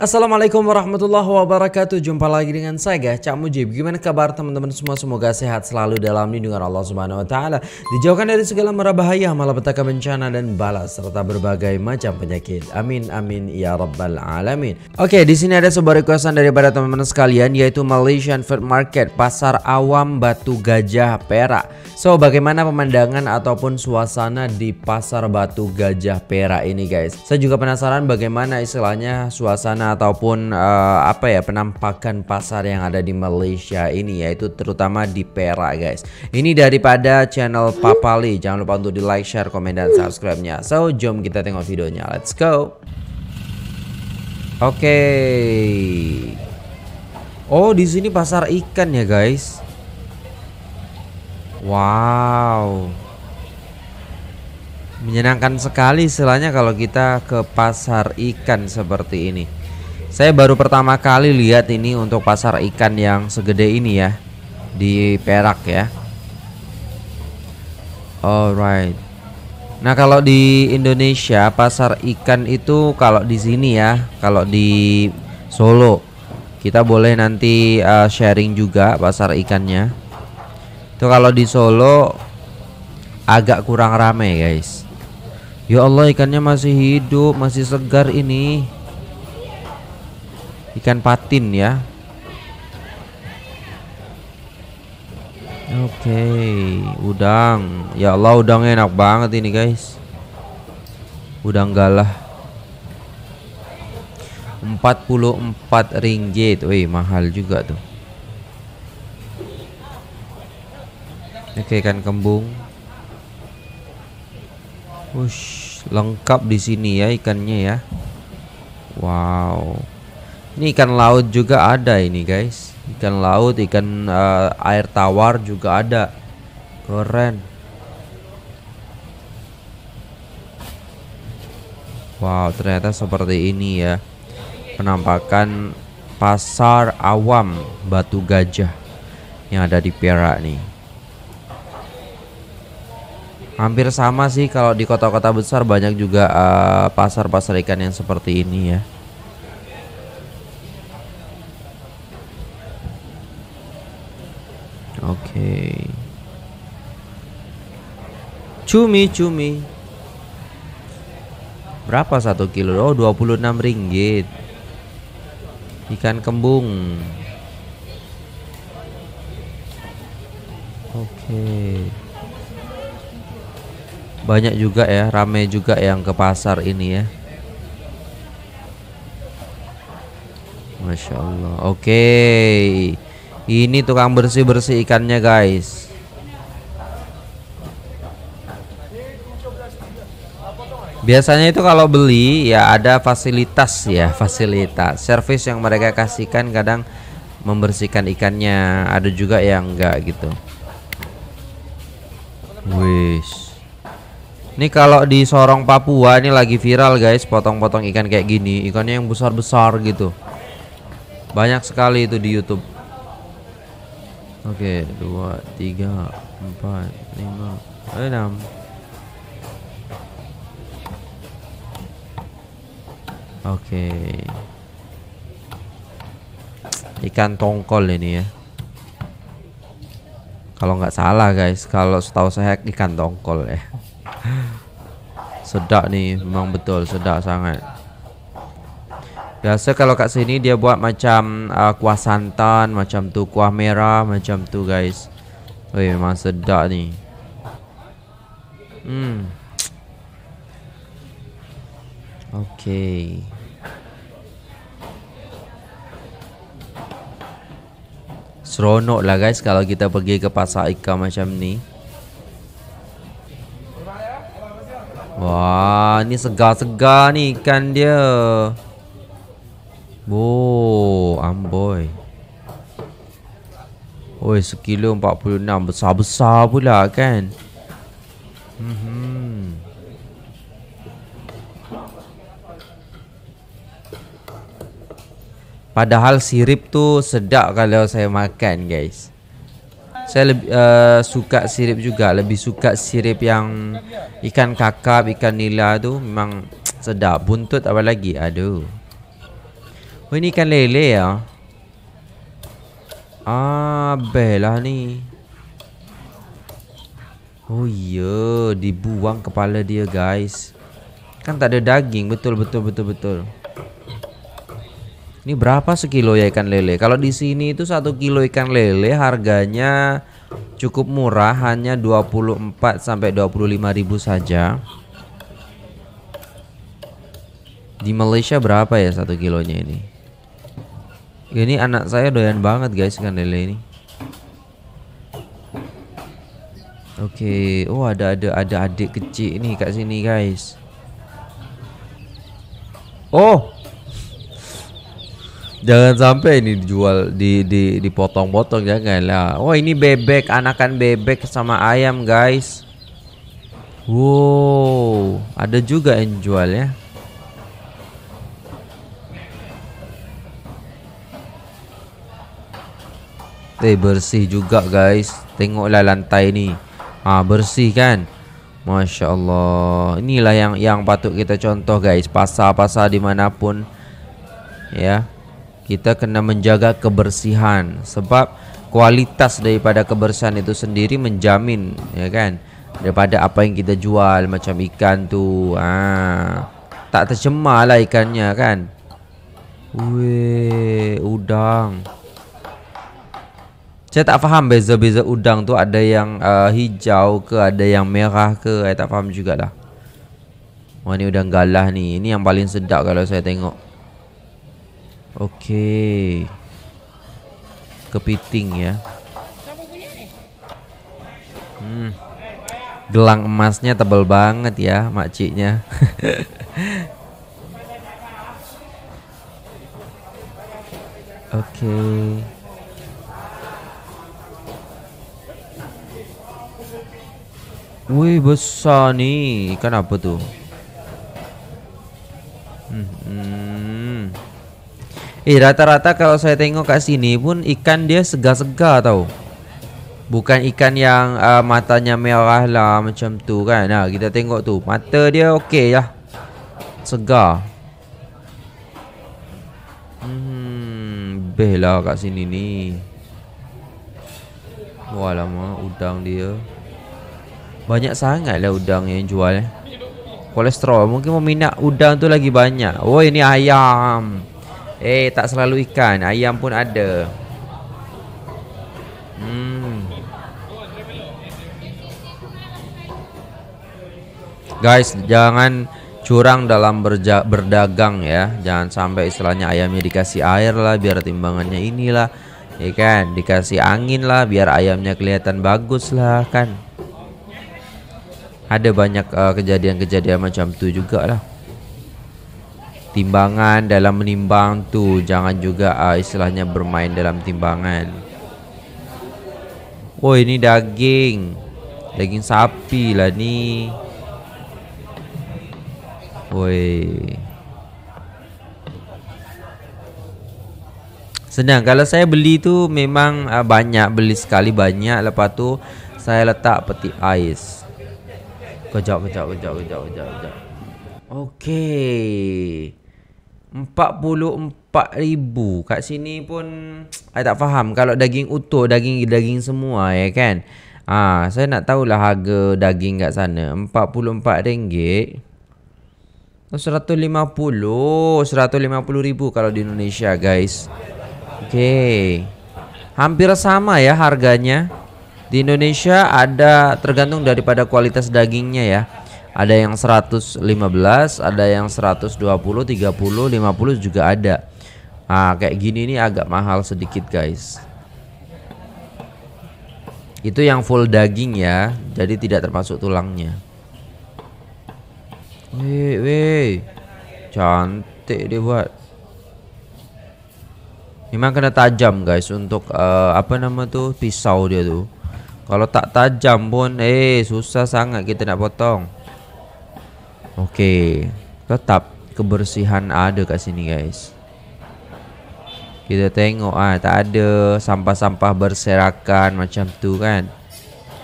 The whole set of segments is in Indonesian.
Assalamualaikum warahmatullahi wabarakatuh Jumpa lagi dengan saya Cak Mujib Gimana kabar teman-teman semua Semoga sehat selalu dalam lindungan Allah Subhanahu Wa Taala. Dijauhkan dari segala mara bahaya Malapetaka bencana dan balas Serta berbagai macam penyakit Amin amin ya rabbal alamin Oke di sini ada sebuah requestan daripada teman-teman sekalian Yaitu Malaysian Food Market Pasar Awam Batu Gajah Perak So bagaimana pemandangan ataupun suasana di Pasar Batu Gajah Perak ini guys Saya juga penasaran bagaimana istilahnya suasana ataupun uh, apa ya penampakan pasar yang ada di Malaysia ini yaitu terutama di Perak guys. Ini daripada channel Papali. Jangan lupa untuk di like, share, komen dan subscribe-nya. So, jom kita tengok videonya. Let's go. Oke. Okay. Oh, di sini pasar ikan ya, guys. Wow. Menyenangkan sekali istilahnya kalau kita ke pasar ikan seperti ini. Saya baru pertama kali lihat ini untuk pasar ikan yang segede ini ya di Perak ya. Alright. Nah kalau di Indonesia pasar ikan itu kalau di sini ya, kalau di Solo kita boleh nanti uh, sharing juga pasar ikannya. Itu kalau di Solo agak kurang ramai guys. Ya Allah ikannya masih hidup, masih segar ini ikan patin ya Oke, okay, udang. Ya Allah, udang enak banget ini, guys. Udang galah. 44 ringgit. Wih, mahal juga tuh. Oke, okay, ikan kembung. Wush, lengkap di sini ya ikannya ya. Wow. Ini ikan laut juga ada ini guys. Ikan laut, ikan uh, air tawar juga ada. Keren. Wow, ternyata seperti ini ya. Penampakan pasar awam Batu Gajah yang ada di Perak nih. Hampir sama sih kalau di kota-kota besar banyak juga eh, pasar-pasar uh, pasar -pasar ikan yang seperti ini ya. Oke. Okay. Cumi cumi. Berapa satu kilo? Oh, 26 ringgit. Ikan kembung. Oke. Okay. Banyak juga ya, ramai juga yang ke pasar ini ya. Masya Allah. Oke. Okay ini tukang bersih-bersih ikannya guys biasanya itu kalau beli ya ada fasilitas ya fasilitas service yang mereka kasihkan kadang membersihkan ikannya ada juga yang enggak gitu wis ini kalau di Sorong Papua ini lagi viral guys potong-potong ikan kayak gini ikannya yang besar-besar gitu banyak sekali itu di YouTube Oke, dua, tiga, empat, lima, enam. Oke. Ikan tongkol ini ya. Kalau nggak salah guys, kalau setahu saya ikan tongkol ya. Sedak nih, memang betul sedak sangat. Biasa kalau kat sini dia buat macam uh, kuah santan, macam tu kuah merah, macam tu guys. Oi, memang sedap ni. Hmm. Okay. Seronok lah guys kalau kita pergi ke pasar ikan macam ni. Wah, ni segar-segar ni ikan dia. Oh, amboi. Oi, sekilo 46 besar-besar pula kan. Hmm. Padahal sirip tu sedap kalau saya makan, guys. Saya lebih, uh, suka sirip juga, lebih suka sirip yang ikan kakap, ikan nila tu memang sedap. Buntut apa lagi? Aduh. ini ikan lele ya? Ah, lah nih. Oh iya, dibuang kepala dia guys. Kan tak ada daging, betul betul betul betul. Ini berapa sekilo ya ikan lele? Kalau di sini itu satu kilo ikan lele harganya cukup murah, hanya 24 sampai 25 ribu saja. Di Malaysia berapa ya satu kilonya ini? Ini anak saya doyan banget guys ikan lele ini. Oke, okay. oh ada ada ada adik kecil ini kak sini guys. Oh, jangan sampai ini dijual di di dipotong-potong jangan lah. Oh ini bebek anakan bebek sama ayam guys. Wow, ada juga yang jual ya. Eh bersih juga guys Tengoklah lantai ni ha, Bersih kan Masya Allah Inilah yang yang patut kita contoh guys Pasar-pasar dimanapun Ya Kita kena menjaga kebersihan Sebab kualitas daripada kebersihan itu sendiri menjamin Ya kan Daripada apa yang kita jual Macam ikan tu ha. Tak tercemar lah ikannya kan Weh Udang Udang saya tak faham beza-beza udang tu ada yang uh, hijau ke ada yang merah ke saya tak faham jugalah wah ni udang galah ni ini yang paling sedap kalau saya tengok okey kepiting ya hmm. gelang emasnya tebal banget ya makciknya oke okay. Wih besar ni Ikan apa tu hmm. Hmm. Eh rata-rata kalau saya tengok kat sini pun Ikan dia segar-segar tau Bukan ikan yang uh, matanya merah lah Macam tu kan nah, Kita tengok tu Mata dia okey lah Segar Hmm, Beh lah kat sini ni Wah udang dia Banyak sangat ya udang yang jual eh. Kolesterol Mungkin meminat udang tu lagi banyak Oh ini ayam Eh tak selalu ikan Ayam pun ada Hmm Guys jangan curang dalam berja berdagang ya Jangan sampai istilahnya ayamnya dikasih air lah Biar timbangannya inilah ya kan? dikasih angin lah biar ayamnya kelihatan bagus lah kan ada banyak uh, kejadian-kejadian uh, macam tu jugalah timbangan dalam menimbang tu jangan juga uh, istilahnya bermain dalam timbangan Oh ini daging daging sapi lah ni Woi Senang kalau saya beli tu memang uh, banyak beli sekali banyak lepas tu saya letak peti ais Kejap, kejap, kejap, kejap, kejap, kejap. Okey. 44,000. Kat sini pun saya tak faham kalau daging utuh, daging daging semua ya kan. Ah, ha, saya nak tahu lah harga daging kat sana. RM44. RM150. RM150,000 kalau di Indonesia, guys. Okey. Hampir sama ya harganya. Di Indonesia ada tergantung daripada kualitas dagingnya ya. Ada yang 115, ada yang 120, 30, 50 juga ada. Nah, kayak gini ini agak mahal sedikit, guys. Itu yang full daging ya, jadi tidak termasuk tulangnya. Wih, wih. Cantik dibuat. Memang kena tajam, guys, untuk uh, apa nama tuh pisau dia tuh. Kalau tak tajam pun eh susah sangat kita nak potong. Okey. Tetap kebersihan ada kat sini guys. Kita tengok ah tak ada sampah-sampah berserakan macam tu kan.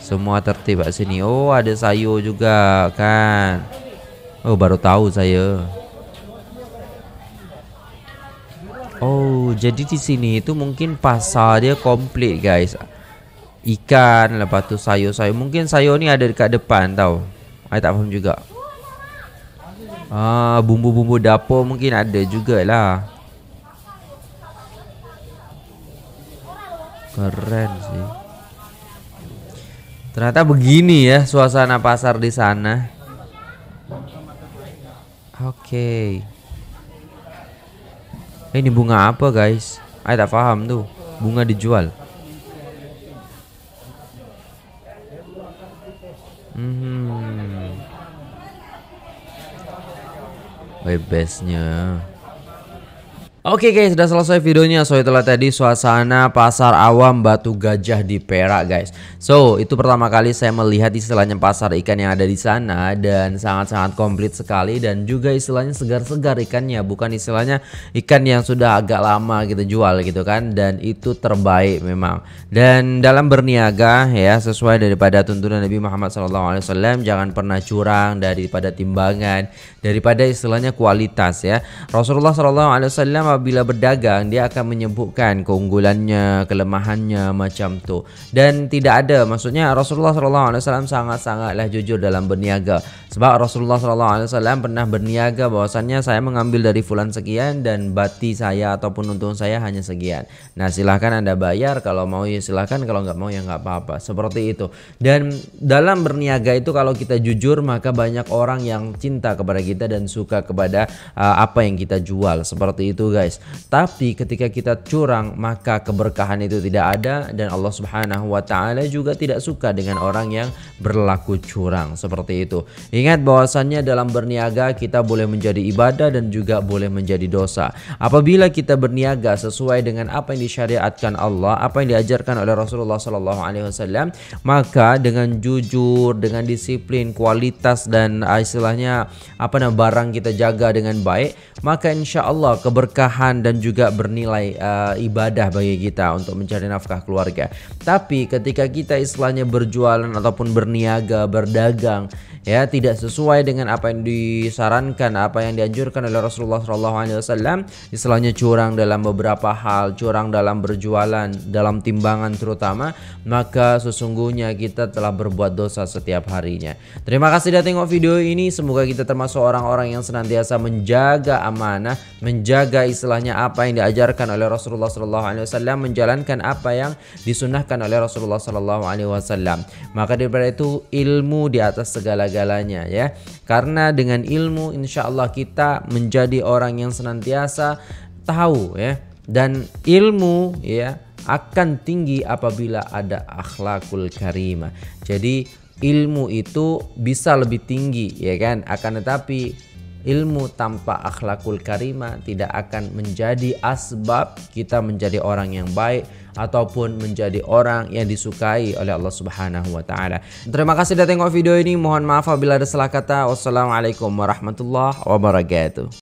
Semua tertib kat sini. Oh ada sayur juga kan. Oh baru tahu saya. Oh jadi di sini itu mungkin pasar dia komplit guys ikan lepas tu sayur-sayur mungkin sayur ni ada dekat depan tau I tak faham juga ah bumbu-bumbu dapur mungkin ada jugalah keren sih ternyata begini ya suasana pasar di sana oke okay. Eh, ini bunga apa guys I tak faham tuh bunga dijual bestnya Oke okay guys, sudah selesai videonya. So itulah tadi suasana pasar awam Batu Gajah di Perak guys. So itu pertama kali saya melihat istilahnya pasar ikan yang ada di sana dan sangat-sangat komplit sekali dan juga istilahnya segar-segar ikannya, bukan istilahnya ikan yang sudah agak lama kita jual gitu kan dan itu terbaik memang. Dan dalam berniaga ya sesuai daripada tuntunan Nabi Muhammad SAW jangan pernah curang daripada timbangan daripada istilahnya kualitas ya. Rasulullah SAW apabila berdagang dia akan menyebutkan keunggulannya, kelemahannya macam tu. Dan tidak ada maksudnya Rasulullah SAW sangat-sangatlah jujur dalam berniaga. Sebab Rasulullah SAW pernah berniaga bahwasannya saya mengambil dari fulan sekian dan bati saya ataupun untung saya hanya sekian. Nah silahkan anda bayar kalau mau ya silahkan kalau nggak mau ya nggak apa-apa. Seperti itu. Dan dalam berniaga itu kalau kita jujur maka banyak orang yang cinta kepada kita dan suka kepada uh, apa yang kita jual. Seperti itu guys guys. Tapi ketika kita curang maka keberkahan itu tidak ada dan Allah Subhanahu wa taala juga tidak suka dengan orang yang berlaku curang seperti itu. Ingat bahwasannya dalam berniaga kita boleh menjadi ibadah dan juga boleh menjadi dosa. Apabila kita berniaga sesuai dengan apa yang disyariatkan Allah, apa yang diajarkan oleh Rasulullah Shallallahu alaihi wasallam, maka dengan jujur, dengan disiplin, kualitas dan istilahnya apa namanya barang kita jaga dengan baik, maka insya Allah keberkahan dan juga bernilai uh, ibadah bagi kita untuk mencari nafkah keluarga. Tapi ketika kita istilahnya berjualan ataupun berniaga, berdagang ya tidak sesuai dengan apa yang disarankan, apa yang dianjurkan oleh Rasulullah Shallallahu Alaihi Wasallam istilahnya curang dalam beberapa hal, curang dalam berjualan, dalam timbangan terutama, maka sesungguhnya kita telah berbuat dosa setiap harinya. Terima kasih sudah tengok video ini, semoga kita termasuk orang-orang yang senantiasa menjaga amanah, menjaga istilahnya apa yang diajarkan oleh Rasulullah Shallallahu Alaihi Wasallam menjalankan apa yang disunahkan diajarkan oleh Rasulullah Shallallahu Alaihi Wasallam. Maka daripada itu ilmu di atas segala-galanya ya. Karena dengan ilmu insya Allah kita menjadi orang yang senantiasa tahu ya dan ilmu ya akan tinggi apabila ada akhlakul karimah. Jadi ilmu itu bisa lebih tinggi ya kan akan tetapi ilmu tanpa akhlakul karimah tidak akan menjadi asbab kita menjadi orang yang baik ataupun menjadi orang yang disukai oleh Allah Subhanahu wa taala. Terima kasih sudah tengok video ini. Mohon maaf apabila ada salah kata. Wassalamualaikum warahmatullahi wabarakatuh.